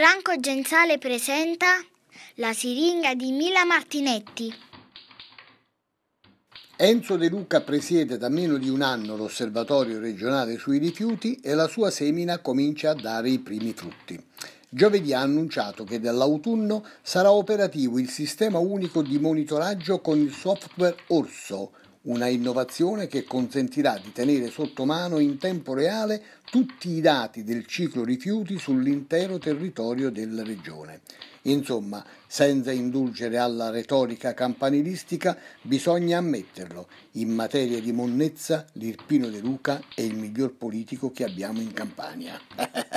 Franco Genzale presenta La siringa di Mila Martinetti. Enzo De Luca presiede da meno di un anno l'osservatorio regionale sui rifiuti e la sua semina comincia a dare i primi frutti. Giovedì ha annunciato che dall'autunno sarà operativo il sistema unico di monitoraggio con il software Orso, una innovazione che consentirà di tenere sotto mano in tempo reale tutti i dati del ciclo rifiuti sull'intero territorio della regione. Insomma, senza indulgere alla retorica campanilistica, bisogna ammetterlo, in materia di monnezza l'Irpino De Luca è il miglior politico che abbiamo in Campania.